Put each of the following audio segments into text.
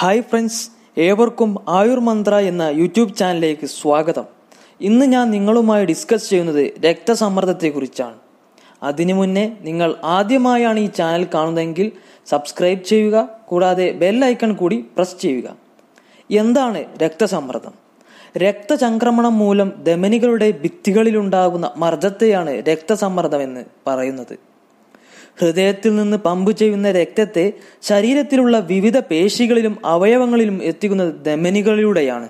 hi friends ഏവർക്കും ആയുർ മന്ത്ര എന്ന YouTube ചാനലിലേക്ക് സ്വാഗതം ഇന്ന് ഞാൻ നിങ്ങളുമായി ഡിസ്കസ് ചെയ്യുന്നത് രക്തസമ്മർദ്ദത്തെക്കുറിച്ചാണ് അതിനു മുന്നേ നിങ്ങൾ ആദ്യമായാണ് ഈ ചാനൽ കാണുന്നതെങ്കിൽ സബ്സ്ക്രൈബ് ചെയ്യുക കൂടാതെ ബെൽ ഐക്കൺ കൂടി പ്രസ് ചെയ്യുക എന്താണ് രക്തസമ്മർദ്ദം രക്തചംക്രമണം മൂലം ധമനികളുടെ ഭിത്തികളിലുണ്ടാകുന്ന മർദ്ദത്തെയാണ് രക്തസമ്മർദ്ദം എന്ന് പറയുന്നത് ഹൃദയത്തിൽ നിന്ന് പമ്പ് ചെയ്യുന്ന രക്തത്തെ ശരീരത്തിലുള്ള വിവിധ പേശികളിലും അവയവങ്ങളിലും എത്തിക്കുന്നത് ധമനികളിലൂടെയാണ്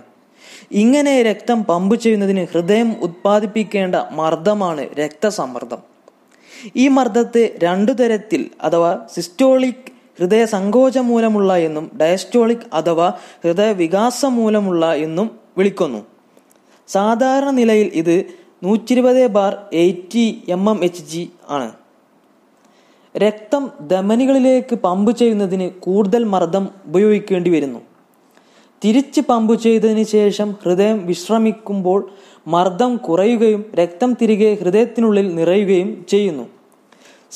ഇങ്ങനെ രക്തം പമ്പ് ചെയ്യുന്നതിന് ഹൃദയം ഉത്പാദിപ്പിക്കേണ്ട മർദ്ദമാണ് രക്തസമ്മർദ്ദം ഈ മർദ്ദത്തെ രണ്ടു തരത്തിൽ അഥവാ സിസ്റ്റോളിക് ഹൃദയ സങ്കോചം മൂലമുള്ള എന്നും ഡയസ്റ്റോളിക് അഥവാ ഹൃദയ വികാസം മൂലമുള്ള എന്നും വിളിക്കുന്നു സാധാരണ നിലയിൽ ഇത് നൂറ്റിരുപത് bar eighty M M H G ആണ് രക്തം ധമനികളിലേക്ക് പമ്പ് ചെയ്യുന്നതിന് കൂടുതൽ മർദ്ദം ഉപയോഗിക്കേണ്ടി വരുന്നു തിരിച്ച് പമ്പ് ചെയ്തതിന് ശേഷം ഹൃദയം വിശ്രമിക്കുമ്പോൾ മർദ്ദം കുറയുകയും രക്തം തിരികെ ഹൃദയത്തിനുള്ളിൽ നിറയുകയും ചെയ്യുന്നു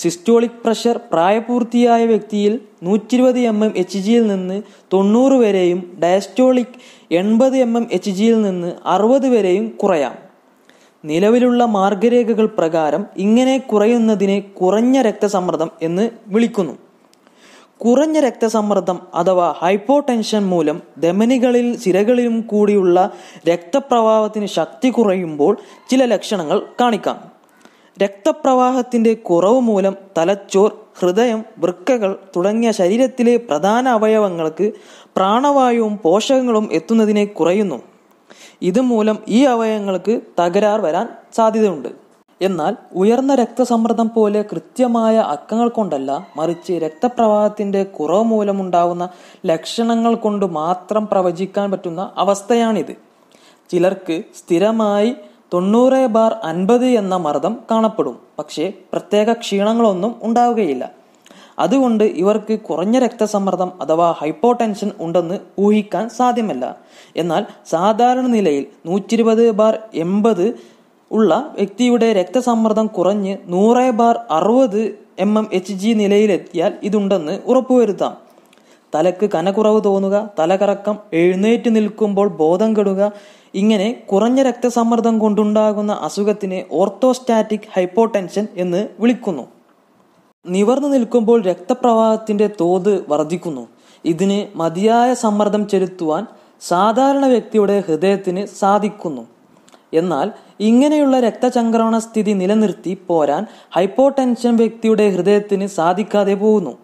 സിസ്റ്റോളിക് പ്രഷർ പ്രായപൂർത്തിയായ വ്യക്തിയിൽ നൂറ്റി ഇരുപത് എം എം എച്ച് ജിയിൽ നിന്ന് തൊണ്ണൂറ് വരെയും ഡയസ്റ്റോളിക് എൺപത് എം എം എച്ച് ജിയിൽ നിന്ന് അറുപത് വരെയും കുറയാം നിലവിലുള്ള മാർഗരേഖകൾ പ്രകാരം ഇങ്ങനെ കുറയുന്നതിനെ കുറഞ്ഞ രക്തസമ്മർദ്ദം എന്ന് വിളിക്കുന്നു കുറഞ്ഞ രക്തസമ്മർദ്ദം അഥവാ ഹൈപ്പോടെൻഷൻ മൂലം ധമനികളിൽ സിരകളിലും കൂടിയുള്ള രക്തപ്രവാഹത്തിന് ശക്തി കുറയുമ്പോൾ ചില ലക്ഷണങ്ങൾ കാണിക്കാം രക്തപ്രവാഹത്തിന്റെ കുറവ് മൂലം തലച്ചോർ ഹൃദയം വൃക്കകൾ തുടങ്ങിയ ശരീരത്തിലെ പ്രധാന അവയവങ്ങൾക്ക് പ്രാണവായുവും പോഷകങ്ങളും എത്തുന്നതിനെ കുറയുന്നു ഇതുമൂലം ഈ അവയവങ്ങൾക്ക് തകരാർ വരാൻ സാധ്യതയുണ്ട് എന്നാൽ ഉയർന്ന രക്തസമ്മർദ്ദം പോലെ കൃത്യമായ അക്കങ്ങൾ കൊണ്ടല്ല മറിച്ച് രക്തപ്രവാഹത്തിന്റെ കുറവ് മൂലമുണ്ടാവുന്ന ലക്ഷണങ്ങൾ കൊണ്ട് മാത്രം പ്രവചിക്കാൻ പറ്റുന്ന അവസ്ഥയാണിത് ചിലർക്ക് സ്ഥിരമായി തൊണ്ണൂറ് ബാർ അൻപത് എന്ന മർദ്ദം കാണപ്പെടും പക്ഷേ പ്രത്യേക ക്ഷീണങ്ങളൊന്നും ഉണ്ടാവുകയില്ല അതുകൊണ്ട് ഇവർക്ക് കുറഞ്ഞ രക്തസമ്മർദ്ദം അഥവാ ഹൈപ്പോടെൻഷൻ ഉണ്ടെന്ന് ഊഹിക്കാൻ സാധ്യമല്ല എന്നാൽ സാധാരണ നിലയിൽ നൂറ്റി ഇരുപത് ബാർ എൺപത് ഉള്ള വ്യക്തിയുടെ രക്തസമ്മർദ്ദം കുറഞ്ഞ് നൂറ് ബാർ അറുപത് എം എം എച്ച് ജി നിലയിലെത്തിയാൽ ഇതുണ്ടെന്ന് ഉറപ്പുവരുത്താം തലക്ക് കനക്കുറവ് തോന്നുക തലകറക്കം എഴുന്നേറ്റ് നിൽക്കുമ്പോൾ ബോധം കെടുക ഇങ്ങനെ കുറഞ്ഞ രക്തസമ്മർദ്ദം കൊണ്ടുണ്ടാകുന്ന അസുഖത്തിനെ ഓർത്തോസ്റ്റാറ്റിക് ഹൈപ്പോടെൻഷൻ എന്ന് വിളിക്കുന്നു നിവർന്നു നിൽക്കുമ്പോൾ രക്തപ്രവാഹത്തിന്റെ തോത് വർദ്ധിക്കുന്നു ഇതിന് മതിയായ സമ്മർദ്ദം ചെലുത്തുവാൻ സാധാരണ വ്യക്തിയുടെ ഹൃദയത്തിന് സാധിക്കുന്നു എന്നാൽ ഇങ്ങനെയുള്ള രക്തചംക്രമണ സ്ഥിതി നിലനിർത്തി പോരാൻ ഹൈപ്പോടെൻഷൻ വ്യക്തിയുടെ ഹൃദയത്തിന് സാധിക്കാതെ പോകുന്നു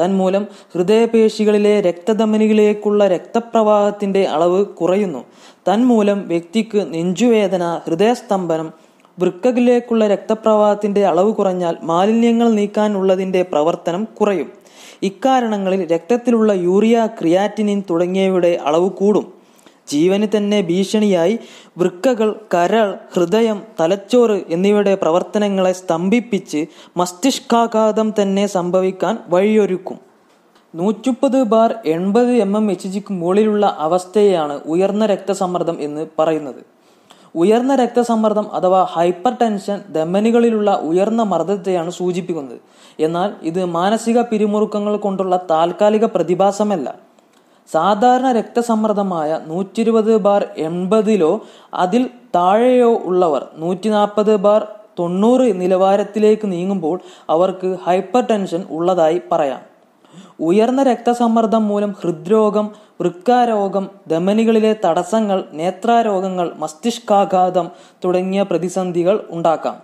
തന്മൂലം ഹൃദയപേശികളിലെ രക്തധമനികളിലേക്കുള്ള രക്തപ്രവാഹത്തിന്റെ അളവ് കുറയുന്നു തന്മൂലം വ്യക്തിക്ക് നെഞ്ചുവേദന ഹൃദയസ്തംഭനം വൃക്കകിലേക്കുള്ള രക്തപ്രവാഹത്തിന്റെ അളവ് കുറഞ്ഞാൽ മാലിന്യങ്ങൾ നീക്കാനുള്ളതിന്റെ പ്രവർത്തനം കുറയും ഇക്കാരണങ്ങളിൽ രക്തത്തിലുള്ള യൂറിയ ക്രിയാറ്റിനിൻ തുടങ്ങിയവയുടെ അളവ് കൂടും ജീവന് തന്നെ ഭീഷണിയായി വൃക്കകൾ കരൾ ഹൃദയം തലച്ചോറ് എന്നിവയുടെ പ്രവർത്തനങ്ങളെ സ്തംഭിപ്പിച്ച് മസ്തിഷ്കാഘാതം തന്നെ സംഭവിക്കാൻ വഴിയൊരുക്കും നൂറ്റിപ്പത് ബാർ എൺപത് എം എം എച്ച് ജിക്ക് മുകളിലുള്ള അവസ്ഥയാണ് ഉയർന്ന രക്തസമ്മർദ്ദം എന്ന് പറയുന്നത് ഉയർന്ന രക്തസമ്മർദ്ദം അഥവാ ഹൈപ്പർ ടെൻഷൻ ധമനികളിലുള്ള ഉയർന്ന മർദ്ദത്തെയാണ് സൂചിപ്പിക്കുന്നത് എന്നാൽ ഇത് മാനസിക പിരിമുറുക്കങ്ങൾ കൊണ്ടുള്ള താൽക്കാലിക പ്രതിഭാസമല്ല സാധാരണ രക്തസമ്മർദ്ദമായ നൂറ്റി ഇരുപത് ബാർ എൺപതിലോ അതിൽ താഴെയോ ഉള്ളവർ നൂറ്റി നാൽപ്പത് ബാർ തൊണ്ണൂറ് നിലവാരത്തിലേക്ക് നീങ്ങുമ്പോൾ അവർക്ക് ഹൈപ്പർ ടെൻഷൻ ഉള്ളതായി പറയാം ഉയർന്ന രക്തസമ്മർദ്ദം മൂലം ഹൃദ്രോഗം വൃക്കാരോഗം ധമനികളിലെ തടസ്സങ്ങൾ നേത്രാരോഗങ്ങൾ മസ്തിഷ്കാഘാതം തുടങ്ങിയ പ്രതിസന്ധികൾ ഉണ്ടാക്കാം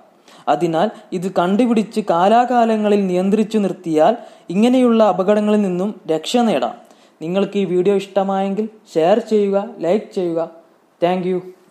അതിനാൽ ഇത് കണ്ടുപിടിച്ച് കാലാകാലങ്ങളിൽ നിയന്ത്രിച്ചു നിർത്തിയാൽ ഇങ്ങനെയുള്ള അപകടങ്ങളിൽ നിന്നും രക്ഷ നേടാം നിങ്ങൾക്ക് ഈ വീഡിയോ ഇഷ്ടമായെങ്കിൽ ഷെയർ ചെയ്യുക ലൈക്ക് ചെയ്യുക താങ്ക്